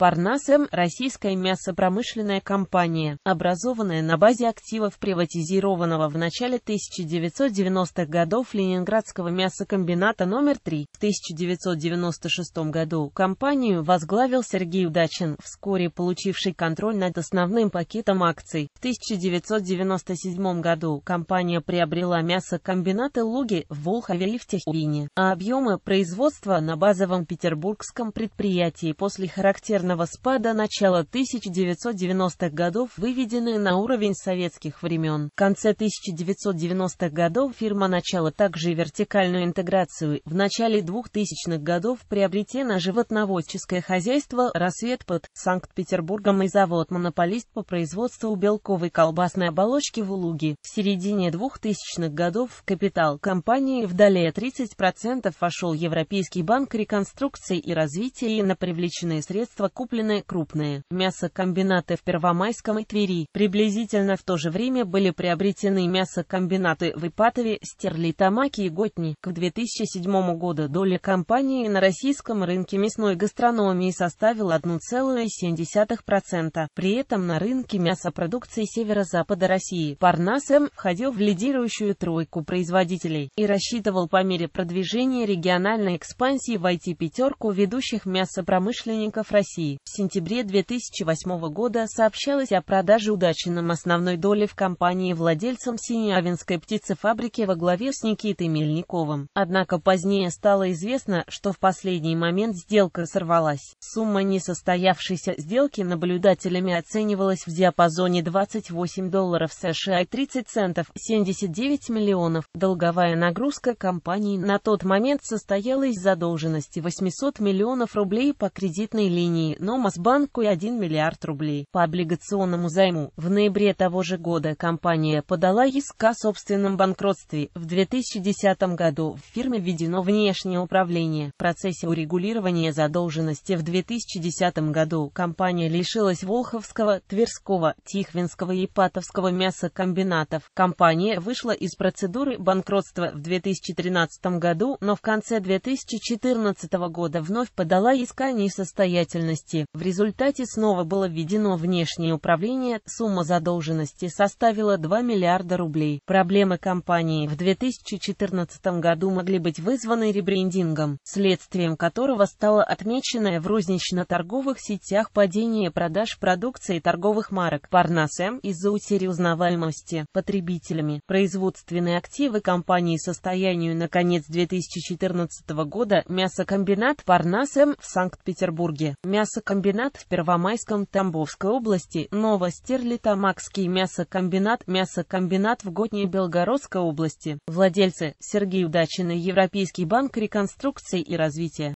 Парнасом – российская мясопромышленная компания, образованная на базе активов приватизированного в начале 1990-х годов Ленинградского мясокомбината номер 3. В 1996 году компанию возглавил Сергей Удачин, вскоре получивший контроль над основным пакетом акций. В 1997 году компания приобрела мясокомбинаты «Луги» в Волхове и в Техине, а объемы производства на базовом петербургском предприятии после характерного ядерного спада начала 1990-х годов выведены на уровень советских времен. В конце 1990-х годов фирма начала также вертикальную интеграцию. В начале 2000-х годов приобретено животноводческое хозяйство «Рассвет» под Санкт-Петербургом и завод-монополист по производству белковой колбасной оболочки в Улуге. В середине 2000-х годов капитал компании вдали 30% вошел Европейский банк реконструкции и развития и на привлеченные средства закуплены крупные мясокомбинаты в Первомайском и Твери. Приблизительно в то же время были приобретены мясокомбинаты в Ипатове, Стерлитамаке и Готни. К 2007 году доля компании на российском рынке мясной гастрономии составила 1,7%. При этом на рынке мясопродукции северо-запада России Парнасем входил в лидирующую тройку производителей и рассчитывал по мере продвижения региональной экспансии войти пятерку ведущих мясопромышленников России. В сентябре 2008 года сообщалось о продаже удачином основной доли в компании владельцам Синеавинской птицефабрики во главе с Никитой Мельниковым. Однако позднее стало известно, что в последний момент сделка сорвалась. Сумма несостоявшейся сделки наблюдателями оценивалась в диапазоне 28 долларов США и 30 центов, 79 миллионов. Долговая нагрузка компании на тот момент состояла из задолженности 800 миллионов рублей по кредитной линии но Номасбанку и 1 миллиард рублей по облигационному займу. В ноябре того же года компания подала иск о собственном банкротстве. В 2010 году в фирме введено внешнее управление. В процессе урегулирования задолженности в 2010 году компания лишилась Волховского, Тверского, Тихвинского и Патовского мясокомбинатов. Компания вышла из процедуры банкротства в 2013 году, но в конце 2014 года вновь подала иск о несостоятельности области. В результате снова было введено внешнее управление, сумма задолженности составила 2 миллиарда рублей. Проблемы компании в 2014 году могли быть вызваны ребрендингом, следствием которого стало отмеченное в рознично-торговых сетях падение продаж продукции торговых марок Парнасем из-за утери узнаваемости потребителями. Производственные активы компании состоянию на конец 2014 года мясокомбинат Парнасем в Санкт-Петербурге. Мясо мясокомбинат в Первомайском Тамбовской области, Новостерлитамакский мясокомбинат, мясокомбинат в Готне Белгородской области. Владельцы – Сергей Удачина, Европейский банк реконструкции и развития.